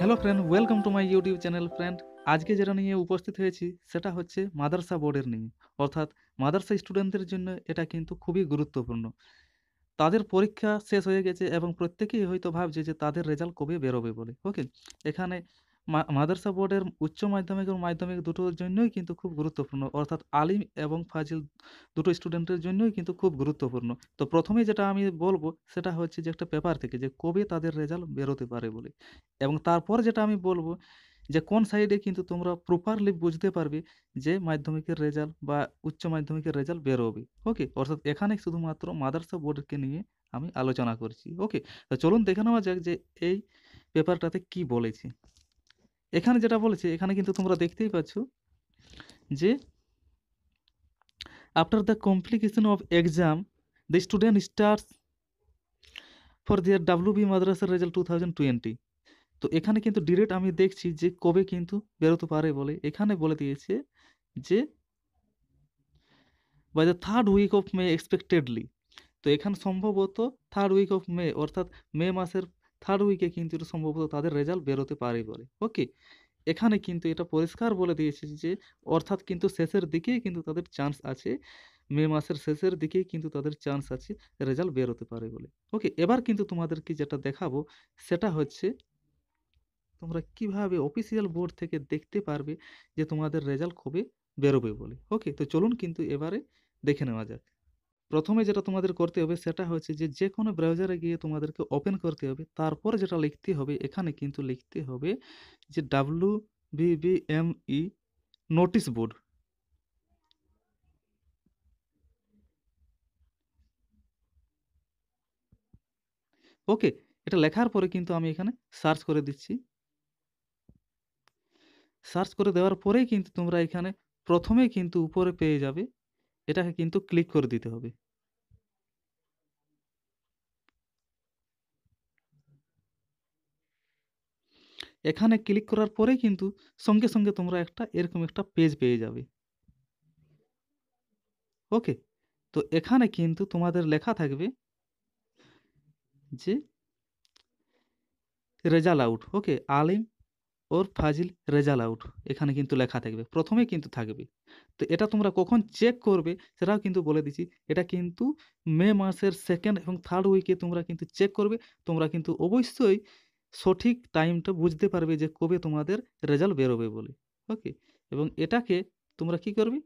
hello friend welcome to my YouTube channel friend আজকে যেটা নিয়ে উপস্থিত হয়েছি সেটা হচ্ছে মাদার্সা বোর্ডের নিয়ে অর্থাৎ মাদার্সা স্টুডেন্টদের জন্য এটা কিন্তু খুবই গুরুত্বপূর্ণ তাদের পরীক্ষা শেষ হয়ে গেছে এবং প্রত্যেকেই হয়তো ভাবছে যে তাদের রেজাল্ট কবে বেরোবে বলে ওকে এখানে মাদ্রাসা বোর্ডের উচ্চ মাধ্যমিক এবং মাধ্যমিক দুটোর জন্যই কিন্তু খুব গুরুত্বপূর্ণ অর্থাৎ আলিম এবং ফাজিল দুটো স্টুডেন্টের জন্যই কিন্তু খুব গুরুত্বপূর্ণ তো প্রথমেই যেটা আমি বলবো সেটা হচ্ছে যে একটা পেপার থেকে যে কবে তাদের রেজাল্ট বেরোতে পারে বলে এবং তারপর যেটা আমি বলবো যে কোন সাইডে কিন্তু তোমরা প্রপারলি বুঝতে পারবে যে মাধ্যমিকের রেজাল্ট বা উচ্চ মাধ্যমিকের রেজাল্ট বেরোবে ওকে অর্থাৎ এখানে শুধুমাত্র মাদ্রাসা বোর্ডকে নিয়ে আমি আলোচনা করছি ওকে তো চলুন দেখে নেওয়া যাক যে এই পেপারটাতে কি বলেছে এখানে যেটা বলেছে এখানে কিন্তু তোমরা দেখতেই পাচ্ছ যে after the complication of exam the student stars for their W B মাদ্রাসার রেজাল্ট টু থাউজেন্ড টোয়েন্টি তো এখানে কিন্তু ডিরেক্ট আমি দেখছি যে কবে কিন্তু বেরোতে পারে বলে এখানে বলে দিয়েছে যে by the third week of May expectedly তো এখানে সম্ভবত থার্ড উইক অফ মে অর্থাৎ মে মাসের থার্ড উইকে কিন্তু এটা সম্ভবত তাদের রেজাল্ট বেরোতে পারে বলে ওকে এখানে কিন্তু এটা পরিষ্কার বলে দিয়েছে যে অর্থাৎ কিন্তু শেষের দিকে কিন্তু তাদের চান্স আছে মে মাসের শেষের দিকেই কিন্তু তাদের চান্স আছে রেজাল্ট বেরোতে পারে বলে ওকে এবার কিন্তু তোমাদেরকে যেটা দেখাবো সেটা হচ্ছে তোমরা কিভাবে অফিসিয়াল বোর্ড থেকে দেখতে পারবে যে তোমাদের রেজাল্ট কবে বেরোবে বলে ওকে তো চলুন কিন্তু এবারে দেখে নেওয়া যাক প্রথমে যেটা তোমাদের করতে হবে সেটা হচ্ছে যে যে কোনো ব্রাউজারে গিয়ে তোমাদেরকে ওপেন করতে হবে তারপর যেটা লিখতে হবে এখানে কিন্তু লিখতে হবে যে W BBME notice board okay এটা লেখার পরে কিন্তু আমি এখানে সার্চ করে দিচ্ছি সার্চ করে দেওয়ার পরেই কিন্তু তোমরা এখানে প্রথমে কিন্তু উপরে পেয়ে যাবে এটাকে কিন্তু ক্লিক করে দিতে হবে এখানে ক্লিক করার পরে কিন্তু সঙ্গে সঙ্গে তোমরা একটা এরকম একটা পেজ পেয়ে যাবে ওকে তো এখানে কিন্তু তোমাদের লেখা থাকবে যে result out okay Alim or Fazil result out এখানে কিন্তু লেখা থাকবে প্রথমে কিন্তু থাকবে তো এটা তোমরা কখন চেক করবে সেটাও কিন্তু বলে দিচ্ছি এটা কিন্তু মে মাসের সেকেন্ড এবং থার্ড উইকে তোমরা কিন্তু চেক করবে তোমরা কিন্তু অবশ্যই সঠিক টাইমটা বুঝতে পারবে যে কবে তোমাদের রেজাল্ট বেরোবে বলে ওকে এবং এটাকে তোমরা কি করবে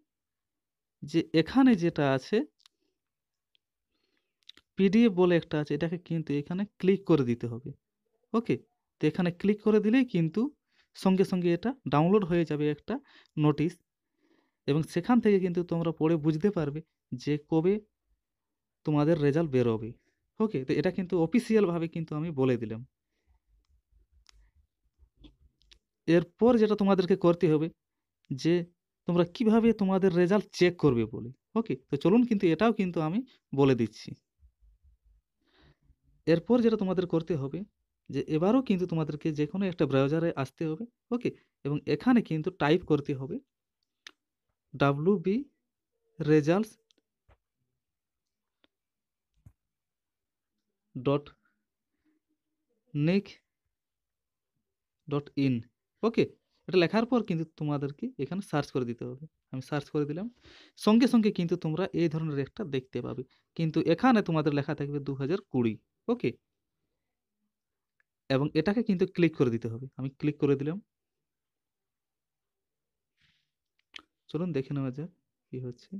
যে এখানে যেটা আছে পিডিএফ বলে একটা আছে এটাকে কিন্তু এখানে ক্লিক করে দিতে হবে ওকে তো এখানে ক্লিক করে দিলেই কিন্তু সঙ্গে সঙ্গে এটা ডাউনলোড হয়ে যাবে একটা নোটিশ এবং সেখান থেকে কিন্তু তোমরা পড়ে বুঝতে পারবে যে কবে তোমাদের রেজাল্ট বেরোবে ওকে তো এটা কিন্তু অফিসিয়ালভাবে কিন্তু আমি বলে দিলাম এরপর যেটা তোমাদেরকে করতে হবে যে তোমরা কিভাবে তোমাদের রেজাল্ট চেক করবে বলে ওকে তো চলুন কিন্তু এটাও কিন্তু আমি বলে দিচ্ছি এরপর যেটা তোমাদের করতে হবে যে এবারও কিন্তু তোমাদেরকে যে কোনো একটা ব্রাউজারে আসতে হবে ওকে এবং এখানে কিন্তু টাইপ করতে হবে W B results dot nic dot in okay এটা লেখার পর কিন্তু তোমাদেরকে এখানে সার্চ করে দিতে হবে আমি সার্চ করে দিলাম সঙ্গে সঙ্গে কিন্তু তোমরা এই ধরনের একটা দেখতে পাবে কিন্তু এখানে তোমাদের লেখা থাকবে দু হাজার কুড়ি ওকে এবং এটাকে কিন্তু ক্লিক করে দিতে হবে আমি ক্লিক করে দিলাম চলুন দেখে নেওয়া যাক কি হচ্ছে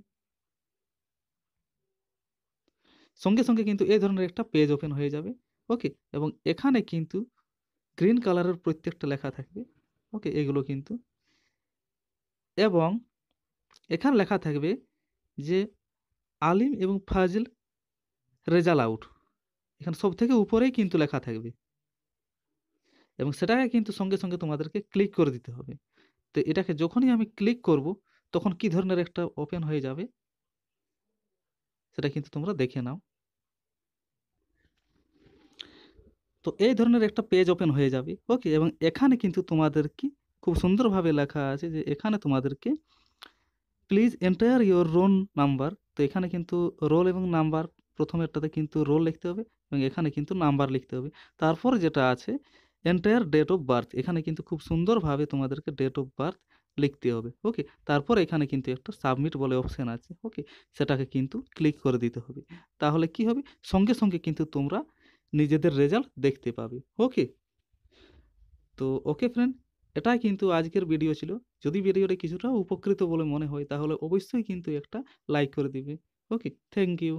সঙ্গে সঙ্গে কিন্তু এই ধরনের একটা পেজ ওপেন হয়ে যাবে ওকে এবং এখানে কিন্তু গ্রিন কালারের প্রত্যেকটা লেখা থাকবে ওকে এগুলো কিন্তু এবং এখানে লেখা থাকবে যে আলিম এবং ফাজিল রেজাল্ট আউট এখানে সব থেকে উপরেই কিন্তু লেখা থাকবে এবং সেটাকে কিন্তু সঙ্গে সঙ্গে তোমাদেরকে ক্লিক করে দিতে হবে তো এটাকে যখনই আমি ক্লিক করব তখন কি ধরনের একটা ওপেন হয়ে যাবে সেটা কিন্তু তোমরা দেখে নাও তো এই ধরনের একটা পেজ ওপেন হয়ে যাবে ওকে এবং এখানে কিন্তু তোমাদের কি খুব সুন্দরভাবে লেখা আছে যে এখানে তোমাদেরকে please enter your roll number তো এখানে কিন্তু রোল এবং নাম্বার প্রথমেরটাতে কিন্তু রোল লিখতে হবে এবং এখানে কিন্তু নাম্বার লিখতে হবে তারপর যেটা আছে এন্টায়ার ডেট অফ বার্থ এখানে কিন্তু খুব সুন্দরভাবে তোমাদেরকে ডেট অফ বার্থ লিখতে হবে ওকে তারপর এখানে কিন্তু একটা সাবমিট বলে অপশান আছে ওকে সেটাকে কিন্তু ক্লিক করে দিতে হবে তাহলে কি হবে সঙ্গে সঙ্গে কিন্তু তোমরা নিজেদের রেজাল্ট দেখতে পাবে ওকে তো ওকে ফ্রেন্ড এটাই কিন্তু আজকের ভিডিও ছিল যদি ভিডিওটা কিছুটা উপকৃত বলে মনে হয় তাহলে অবশ্যই কিন্তু একটা লাইক করে দিবে ওকে থ্যাংক ইউ